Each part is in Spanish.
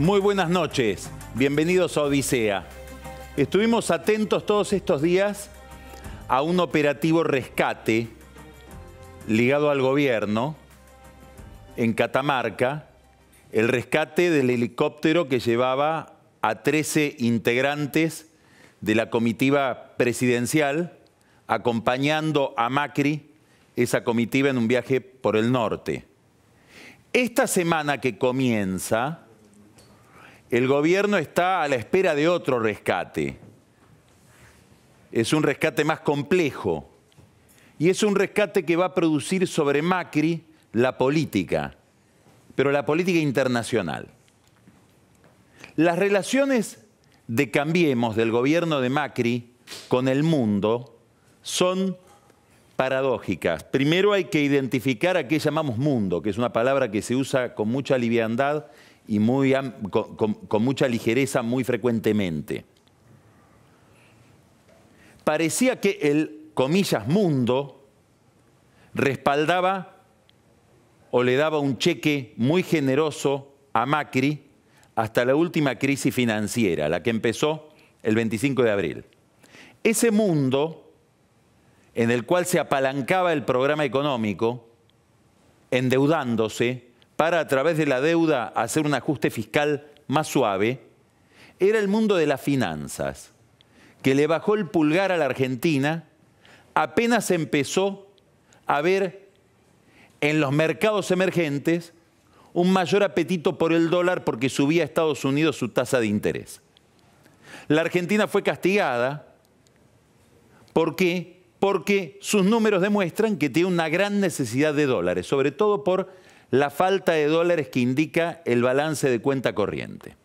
Muy buenas noches, bienvenidos a Odisea. Estuvimos atentos todos estos días a un operativo rescate ligado al gobierno en Catamarca, el rescate del helicóptero que llevaba a 13 integrantes de la comitiva presidencial acompañando a Macri esa comitiva en un viaje por el norte. Esta semana que comienza, el gobierno está a la espera de otro rescate. Es un rescate más complejo. Y es un rescate que va a producir sobre Macri la política, pero la política internacional. Las relaciones de Cambiemos del gobierno de Macri con el mundo son paradójicas. Primero hay que identificar a qué llamamos mundo, que es una palabra que se usa con mucha liviandad y muy, con, con mucha ligereza muy frecuentemente. Parecía que el, comillas, mundo respaldaba o le daba un cheque muy generoso a Macri hasta la última crisis financiera, la que empezó el 25 de abril. Ese mundo en el cual se apalancaba el programa económico, endeudándose, para a través de la deuda hacer un ajuste fiscal más suave, era el mundo de las finanzas, que le bajó el pulgar a la Argentina apenas empezó a ver en los mercados emergentes un mayor apetito por el dólar porque subía a Estados Unidos su tasa de interés. La Argentina fue castigada. ¿Por qué? Porque sus números demuestran que tiene una gran necesidad de dólares, sobre todo por la falta de dólares que indica el balance de cuenta corriente.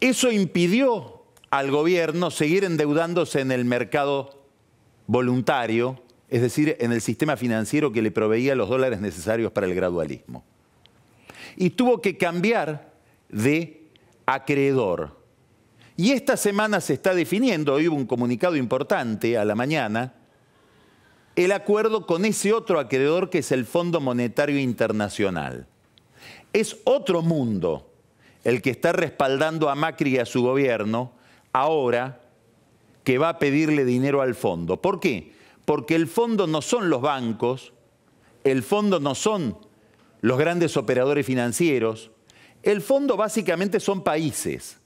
Eso impidió al gobierno seguir endeudándose en el mercado voluntario, es decir, en el sistema financiero que le proveía los dólares necesarios para el gradualismo. Y tuvo que cambiar de acreedor. Y esta semana se está definiendo, hoy hubo un comunicado importante a la mañana, el acuerdo con ese otro acreedor que es el Fondo Monetario Internacional. Es otro mundo el que está respaldando a Macri y a su gobierno ahora que va a pedirle dinero al fondo. ¿Por qué? Porque el fondo no son los bancos, el fondo no son los grandes operadores financieros, el fondo básicamente son países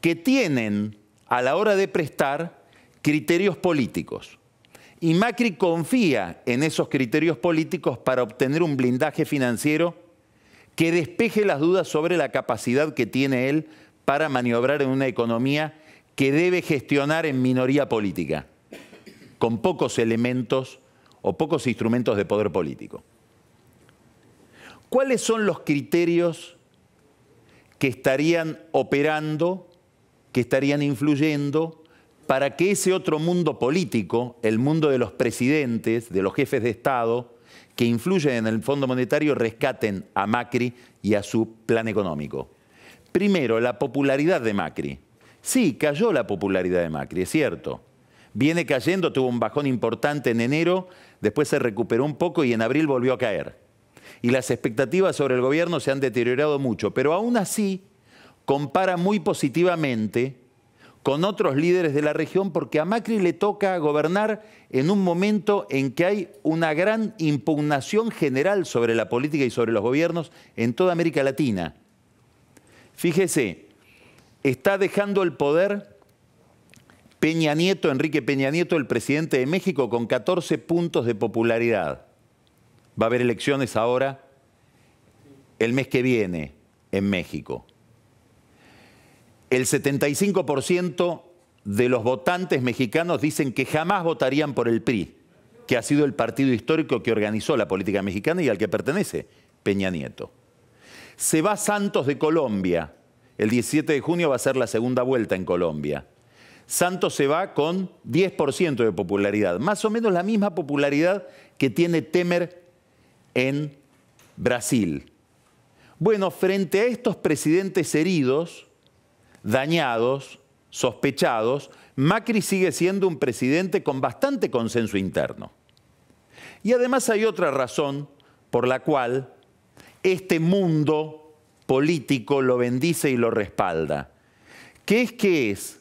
que tienen a la hora de prestar criterios políticos. Y Macri confía en esos criterios políticos para obtener un blindaje financiero que despeje las dudas sobre la capacidad que tiene él para maniobrar en una economía que debe gestionar en minoría política, con pocos elementos o pocos instrumentos de poder político. ¿Cuáles son los criterios que estarían operando, que estarían influyendo para que ese otro mundo político, el mundo de los presidentes, de los jefes de Estado, que influyen en el Fondo Monetario, rescaten a Macri y a su plan económico. Primero, la popularidad de Macri. Sí, cayó la popularidad de Macri, es cierto. Viene cayendo, tuvo un bajón importante en enero, después se recuperó un poco y en abril volvió a caer. Y las expectativas sobre el gobierno se han deteriorado mucho, pero aún así compara muy positivamente con otros líderes de la región, porque a Macri le toca gobernar en un momento en que hay una gran impugnación general sobre la política y sobre los gobiernos en toda América Latina. Fíjese, está dejando el poder Peña Nieto, Enrique Peña Nieto, el presidente de México, con 14 puntos de popularidad. Va a haber elecciones ahora, el mes que viene, en México. El 75% de los votantes mexicanos dicen que jamás votarían por el PRI, que ha sido el partido histórico que organizó la política mexicana y al que pertenece Peña Nieto. Se va Santos de Colombia. El 17 de junio va a ser la segunda vuelta en Colombia. Santos se va con 10% de popularidad, más o menos la misma popularidad que tiene Temer en Brasil. Bueno, frente a estos presidentes heridos, dañados, sospechados, Macri sigue siendo un presidente con bastante consenso interno. Y además hay otra razón por la cual este mundo político lo bendice y lo respalda, que es que es,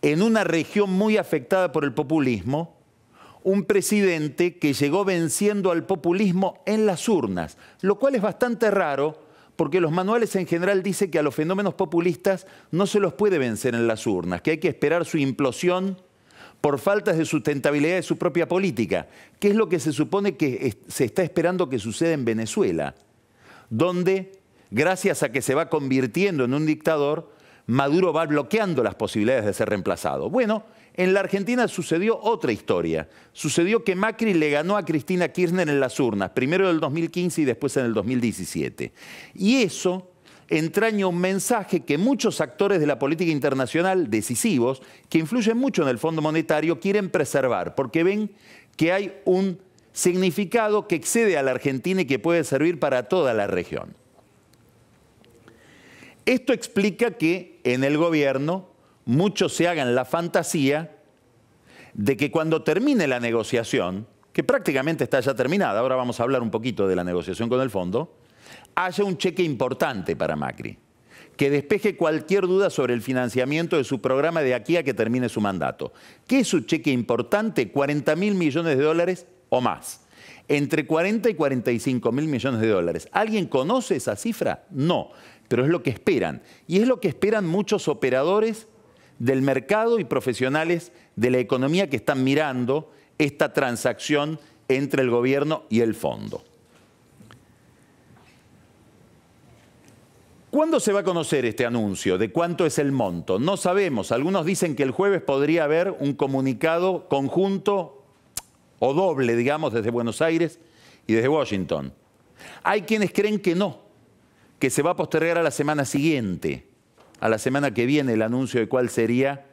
en una región muy afectada por el populismo, un presidente que llegó venciendo al populismo en las urnas, lo cual es bastante raro porque los manuales en general dicen que a los fenómenos populistas no se los puede vencer en las urnas, que hay que esperar su implosión por faltas de sustentabilidad de su propia política, que es lo que se supone que se está esperando que suceda en Venezuela, donde, gracias a que se va convirtiendo en un dictador, Maduro va bloqueando las posibilidades de ser reemplazado. Bueno, en la Argentina sucedió otra historia. Sucedió que Macri le ganó a Cristina Kirchner en las urnas, primero en el 2015 y después en el 2017. Y eso entraña un mensaje que muchos actores de la política internacional decisivos, que influyen mucho en el Fondo Monetario, quieren preservar, porque ven que hay un significado que excede a la Argentina y que puede servir para toda la región. Esto explica que en el gobierno muchos se hagan la fantasía de que cuando termine la negociación, que prácticamente está ya terminada, ahora vamos a hablar un poquito de la negociación con el fondo, haya un cheque importante para Macri, que despeje cualquier duda sobre el financiamiento de su programa de aquí a que termine su mandato. ¿Qué es su cheque importante? 40 mil millones de dólares o más. Entre 40 y 45 mil millones de dólares. ¿Alguien conoce esa cifra? No, pero es lo que esperan. Y es lo que esperan muchos operadores del mercado y profesionales de la economía que están mirando esta transacción entre el gobierno y el fondo. ¿Cuándo se va a conocer este anuncio? ¿De cuánto es el monto? No sabemos. Algunos dicen que el jueves podría haber un comunicado conjunto o doble, digamos, desde Buenos Aires y desde Washington. Hay quienes creen que no, que se va a postergar a la semana siguiente a la semana que viene el anuncio de cuál sería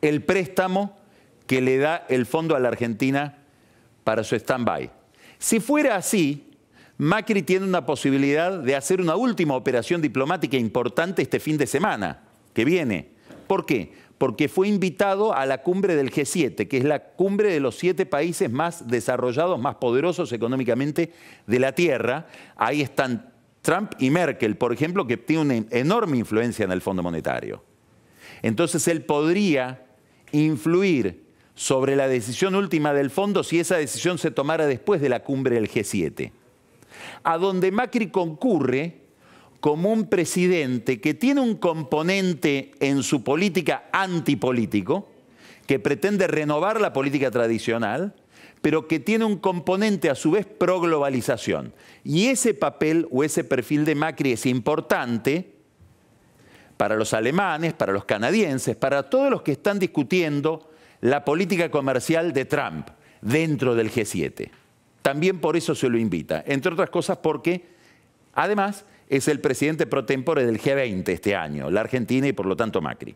el préstamo que le da el fondo a la Argentina para su stand-by. Si fuera así, Macri tiene una posibilidad de hacer una última operación diplomática importante este fin de semana que viene. ¿Por qué? Porque fue invitado a la cumbre del G7, que es la cumbre de los siete países más desarrollados, más poderosos económicamente de la Tierra. Ahí están Trump y Merkel, por ejemplo, que tienen una enorme influencia en el Fondo Monetario. Entonces él podría influir sobre la decisión última del fondo si esa decisión se tomara después de la cumbre del G7, a donde Macri concurre como un presidente que tiene un componente en su política antipolítico, que pretende renovar la política tradicional, pero que tiene un componente a su vez proglobalización. Y ese papel o ese perfil de Macri es importante para los alemanes, para los canadienses, para todos los que están discutiendo la política comercial de Trump dentro del G7. También por eso se lo invita, entre otras cosas porque, además, es el presidente pro tempore del G20 este año, la Argentina y por lo tanto Macri.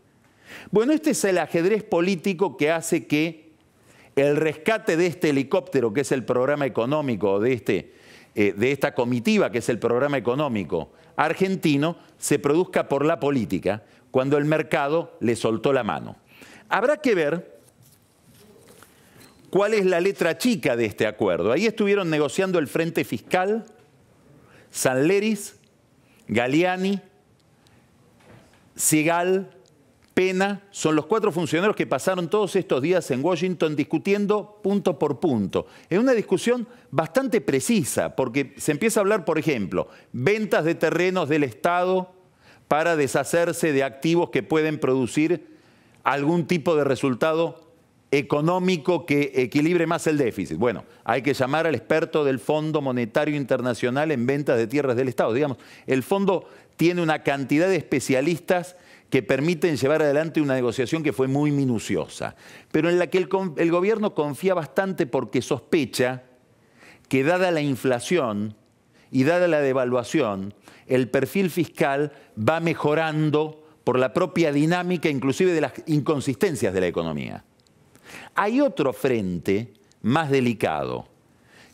Bueno, este es el ajedrez político que hace que el rescate de este helicóptero, que es el programa económico de, este, eh, de esta comitiva, que es el programa económico argentino, se produzca por la política, cuando el mercado le soltó la mano. Habrá que ver cuál es la letra chica de este acuerdo. Ahí estuvieron negociando el Frente Fiscal, San Leris, Galiani, Sigal, Pena son los cuatro funcionarios que pasaron todos estos días en Washington discutiendo punto por punto. en una discusión bastante precisa, porque se empieza a hablar, por ejemplo, ventas de terrenos del Estado para deshacerse de activos que pueden producir algún tipo de resultado económico que equilibre más el déficit. Bueno, hay que llamar al experto del Fondo Monetario Internacional en ventas de tierras del Estado. Digamos, el fondo tiene una cantidad de especialistas que permiten llevar adelante una negociación que fue muy minuciosa, pero en la que el, el gobierno confía bastante porque sospecha que dada la inflación y dada la devaluación, el perfil fiscal va mejorando por la propia dinámica, inclusive de las inconsistencias de la economía. Hay otro frente más delicado,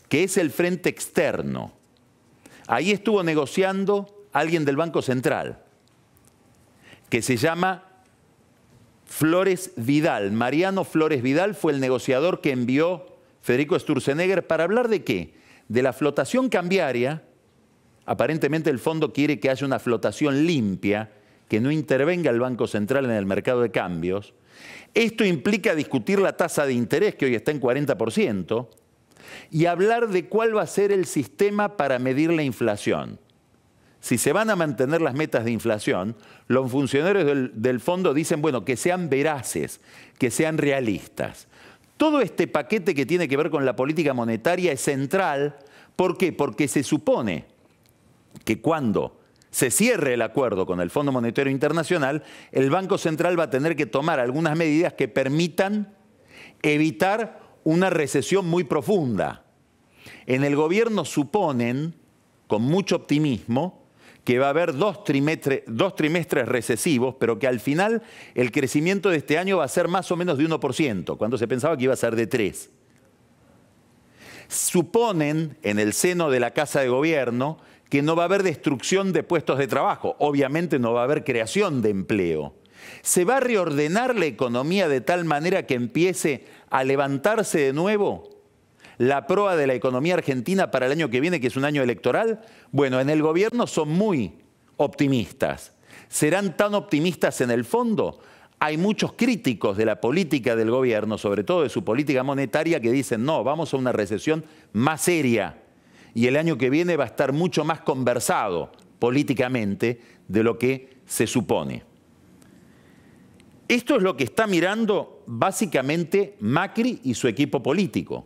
que es el frente externo. Ahí estuvo negociando alguien del Banco Central, que se llama Flores Vidal. Mariano Flores Vidal fue el negociador que envió Federico Sturzenegger para hablar de qué? De la flotación cambiaria. Aparentemente el fondo quiere que haya una flotación limpia, que no intervenga el Banco Central en el mercado de cambios. Esto implica discutir la tasa de interés, que hoy está en 40%, y hablar de cuál va a ser el sistema para medir la inflación si se van a mantener las metas de inflación, los funcionarios del, fondo dicen, bueno, que sean veraces, que sean realistas. Todo este paquete que tiene que ver con la política monetaria es central. ¿Por qué? Porque se supone que cuando se cierre el acuerdo con el Fondo Monetario Internacional, el Banco Central va a tener que tomar algunas medidas que permitan evitar una recesión muy profunda. En el gobierno suponen, con mucho optimismo, que va a haber dos, trimestres recesivos, pero que al final el crecimiento de este año va a ser más o menos de 1%, cuando se pensaba que iba a ser de 3%. Suponen en el seno de la Casa de Gobierno que no va a haber destrucción de puestos de trabajo, obviamente no va a haber creación de empleo. Se va a reordenar la economía de tal manera que empiece a levantarse de nuevo la proa de la economía argentina para el año que viene, que es un año electoral? Bueno, en el gobierno son muy optimistas. ¿Serán tan optimistas en el fondo? Hay muchos críticos de la política del gobierno, sobre todo de su política monetaria, que dicen, no, vamos a una recesión más seria y el año que viene va a estar mucho más conversado políticamente de lo que se supone. Esto es lo que está mirando básicamente Macri y su equipo político.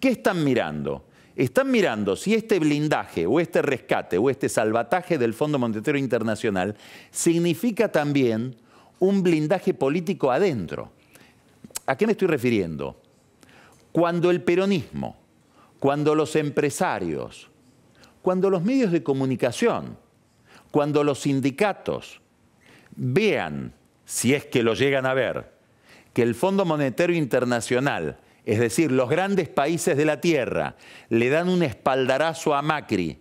¿Qué están mirando? Están mirando si este blindaje o este rescate o este salvataje del Fondo Monetario Internacional significa también un blindaje político adentro. ¿A qué me estoy refiriendo? Cuando el peronismo, cuando los empresarios, cuando los medios de comunicación, cuando los sindicatos vean, si es que lo llegan a ver, que el Fondo Monetario Internacional es decir, los grandes países de la Tierra, le dan un espaldarazo a Macri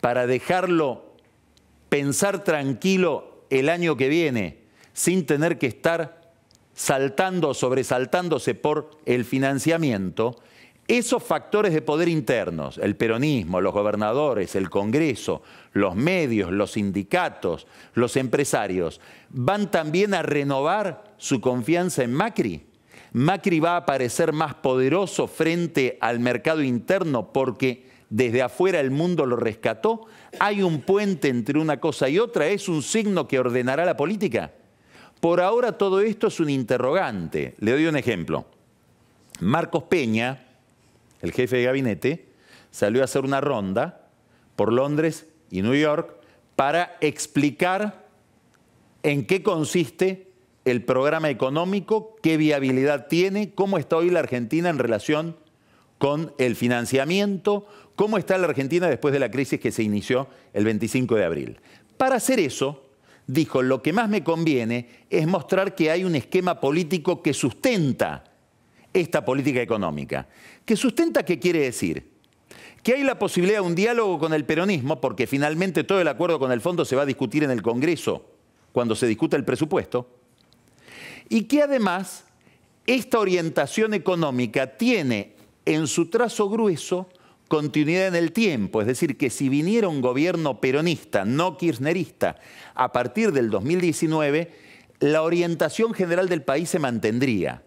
para dejarlo pensar tranquilo el año que viene, sin tener que estar saltando, sobresaltándose por el financiamiento, esos factores de poder internos, el peronismo, los gobernadores, el Congreso, los medios, los sindicatos, los empresarios, van también a renovar su confianza en Macri. Macri va a parecer más poderoso frente al mercado interno porque desde afuera el mundo lo rescató. Hay un puente entre una cosa y otra, es un signo que ordenará la política. Por ahora todo esto es un interrogante. Le doy un ejemplo. Marcos Peña, el jefe de gabinete, salió a hacer una ronda por Londres y New York para explicar en qué consiste el programa económico, qué viabilidad tiene, cómo está hoy la Argentina en relación con el financiamiento, cómo está la Argentina después de la crisis que se inició el 25 de abril. Para hacer eso, dijo, lo que más me conviene es mostrar que hay un esquema político que sustenta esta política económica. ¿Qué sustenta qué quiere decir? Que hay la posibilidad de un diálogo con el peronismo, porque finalmente todo el acuerdo con el fondo se va a discutir en el Congreso cuando se discuta el presupuesto y que además esta orientación económica tiene en su trazo grueso continuidad en el tiempo, es decir, que si viniera un gobierno peronista, no kirchnerista, a partir del 2019, la orientación general del país se mantendría.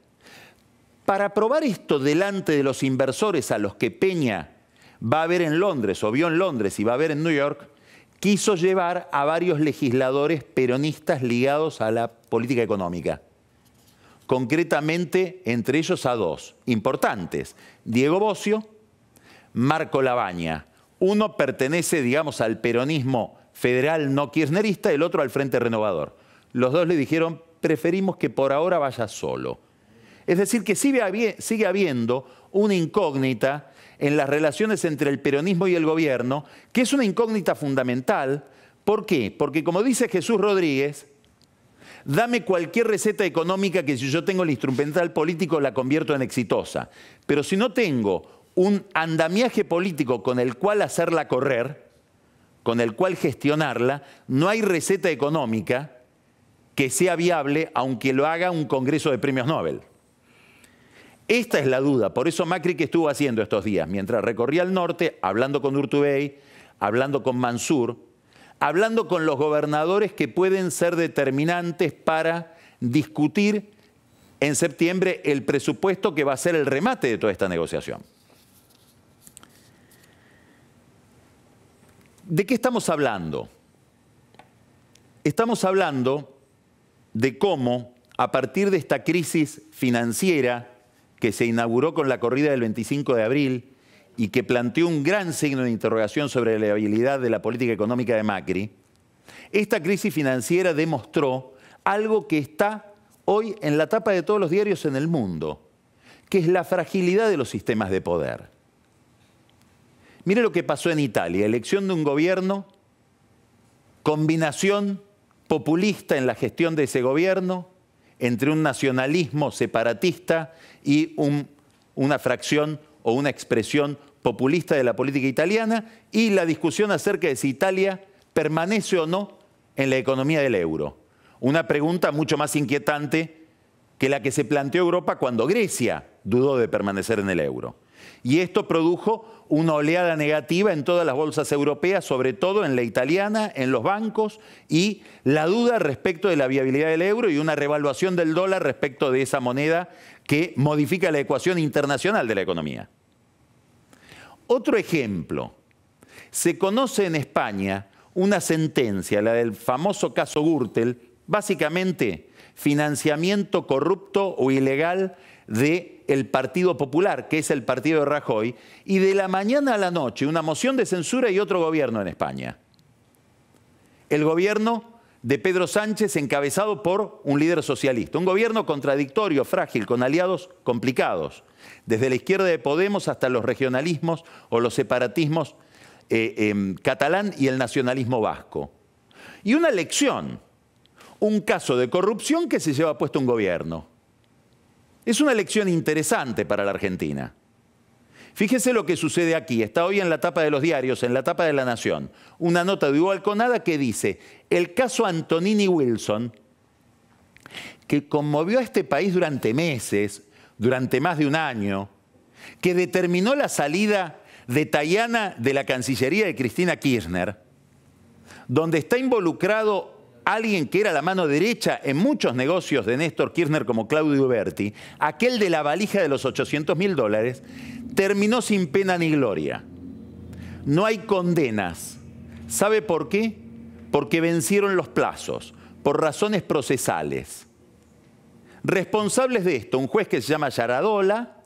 Para probar esto delante de los inversores a los que Peña va a ver en Londres, o vio en Londres y va a ver en New York, quiso llevar a varios legisladores peronistas ligados a la política económica concretamente entre ellos a dos importantes, Diego Bocio, Marco Labaña. Uno pertenece, digamos, al peronismo federal no kirchnerista, el otro al Frente Renovador. Los dos le dijeron, preferimos que por ahora vaya solo. Es decir, que sigue habiendo una incógnita en las relaciones entre el peronismo y el gobierno, que es una incógnita fundamental. ¿Por qué? Porque como dice Jesús Rodríguez, Dame cualquier receta económica que si yo tengo el instrumental político la convierto en exitosa. Pero si no tengo un andamiaje político con el cual hacerla correr, con el cual gestionarla, no hay receta económica que sea viable aunque lo haga un Congreso de Premios Nobel. Esta es la duda, por eso Macri que estuvo haciendo estos días, mientras recorría el norte, hablando con Urtubey, hablando con Mansur, hablando con los gobernadores que pueden ser determinantes para discutir en septiembre el presupuesto que va a ser el remate de toda esta negociación. ¿De qué estamos hablando? Estamos hablando de cómo, a partir de esta crisis financiera que se inauguró con la corrida del 25 de abril, y que planteó un gran signo de interrogación sobre la viabilidad de la política económica de Macri, esta crisis financiera demostró algo que está hoy en la tapa de todos los diarios en el mundo, que es la fragilidad de los sistemas de poder. Mire lo que pasó en Italia, elección de un gobierno, combinación populista en la gestión de ese gobierno entre un nacionalismo separatista y una fracción o una expresión populista de la política italiana y la discusión acerca de si Italia permanece o no en la economía del euro. Una pregunta mucho más inquietante que la que se planteó Europa cuando Grecia dudó de permanecer en el euro. Y esto produjo una oleada negativa en todas las bolsas europeas, sobre todo en la italiana, en los bancos, y la duda respecto de la viabilidad del euro y una revaluación del dólar respecto de esa moneda que modifica la ecuación internacional de la economía. Otro ejemplo. Se conoce en España una sentencia, la del famoso caso Gürtel, básicamente financiamiento corrupto o ilegal del el Partido Popular, que es el partido de Rajoy, y de la mañana a la noche una moción de censura y otro gobierno en España. El gobierno de Pedro Sánchez encabezado por un líder socialista. Un gobierno contradictorio, frágil, con aliados complicados, desde la izquierda de Podemos hasta los regionalismos o los separatismos eh, em, catalán y el nacionalismo vasco. Y una lección, un caso de corrupción que se lleva puesto un gobierno. Es una lección interesante para la Argentina. Fíjese lo que sucede aquí. Está hoy en la tapa de los diarios, en la tapa de La Nación. Una nota de Alconada que dice, el caso Antonini Wilson, que conmovió a este país durante meses, durante más de un año, que determinó la salida de Tayana de la Cancillería de Cristina Kirchner, donde está involucrado alguien que era la mano derecha en muchos negocios de Néstor Kirchner como Claudio Berti, aquel de la valija de los 800 mil dólares, terminó sin pena ni gloria. No hay condenas. ¿Sabe por qué? Porque vencieron los plazos, por razones procesales. Responsables de esto, un juez que se llama Yaradola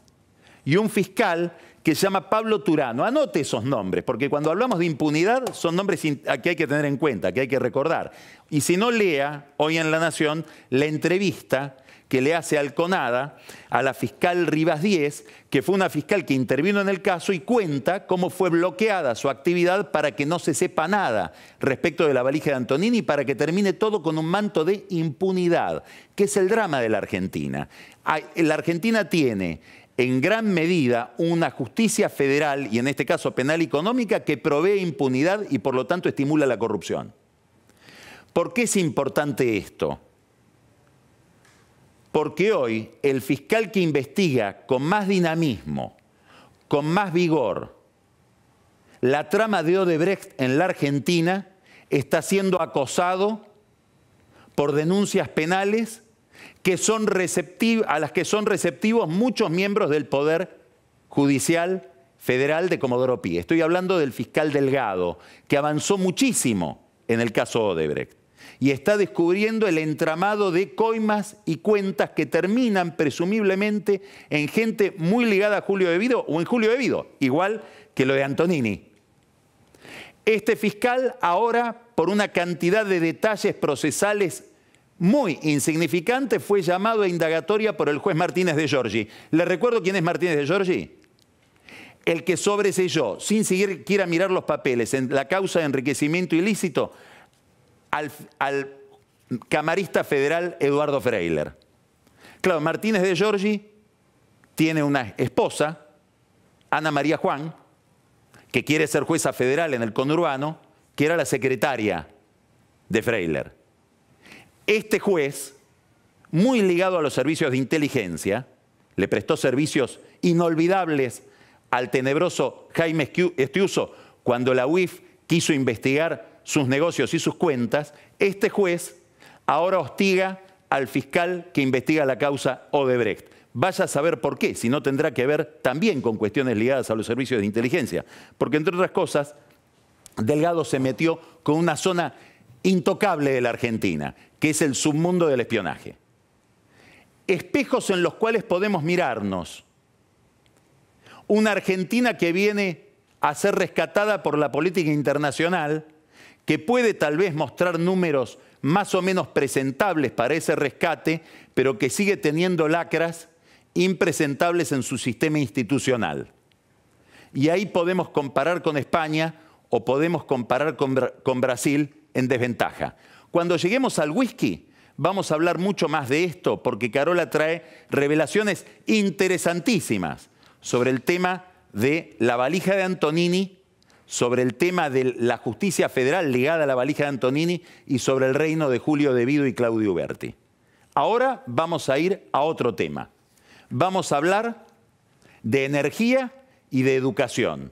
y un fiscal que se llama Pablo Turano. Anote esos nombres, porque cuando hablamos de impunidad son nombres que hay que tener en cuenta, que hay que recordar. Y si no lea hoy en La Nación la entrevista que le hace Alconada a la fiscal Rivas Diez, que fue una fiscal que intervino en el caso y cuenta cómo fue bloqueada su actividad para que no se sepa nada respecto de la valija de Antonini, y para que termine todo con un manto de impunidad, que es el drama de la Argentina. La Argentina tiene en gran medida una justicia federal y en este caso penal económica que provee impunidad y por lo tanto estimula la corrupción. ¿Por qué es importante esto? Porque hoy el fiscal que investiga con más dinamismo, con más vigor, la trama de Odebrecht en la Argentina está siendo acosado por denuncias penales que son a las que son receptivos muchos miembros del Poder Judicial Federal de Comodoro Pí. Estoy hablando del fiscal Delgado, que avanzó muchísimo en el caso Odebrecht y está descubriendo el entramado de coimas y cuentas que terminan presumiblemente en gente muy ligada a Julio Vido o en Julio Vido, igual que lo de Antonini. Este fiscal ahora, por una cantidad de detalles procesales muy insignificantes, fue llamado a indagatoria por el juez Martínez de Giorgi. ¿Le recuerdo quién es Martínez de Giorgi? El que sobreselló, sin seguir, quiera mirar los papeles, en la causa de enriquecimiento ilícito, al, camarista federal Eduardo Freiler. Claro, Martínez de Giorgi tiene una esposa, Ana María Juan, que quiere ser jueza federal en el conurbano, que era la secretaria de Freiler. Este juez, muy ligado a los servicios de inteligencia, le prestó servicios inolvidables al tenebroso Jaime Estiuso cuando la UIF quiso investigar sus negocios y sus cuentas, este juez ahora hostiga al fiscal que investiga la causa Odebrecht. Vaya a saber por qué, si no tendrá que ver también con cuestiones ligadas a los servicios de inteligencia. Porque, entre otras cosas, Delgado se metió con una zona intocable de la Argentina, que es el submundo del espionaje. Espejos en los cuales podemos mirarnos. Una Argentina que viene a ser rescatada por la política internacional que puede tal vez mostrar números más o menos presentables para ese rescate, pero que sigue teniendo lacras impresentables en su sistema institucional. Y ahí podemos comparar con España o podemos comparar con, Brasil en desventaja. Cuando lleguemos al whisky, vamos a hablar mucho más de esto, porque Carola trae revelaciones interesantísimas sobre el tema de la valija de Antonini sobre el tema de la justicia federal ligada a la valija de Antonini y sobre el reino de Julio Vido y Claudio Berti. Ahora vamos a ir a otro tema. Vamos a hablar de energía y de educación.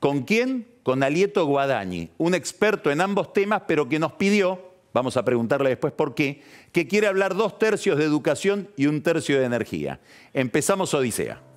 ¿Con quién? Con Alieto Guadañi, un experto en ambos temas, pero que nos pidió, vamos a preguntarle después por qué, que quiere hablar dos tercios de educación y un tercio de energía. Empezamos Odisea.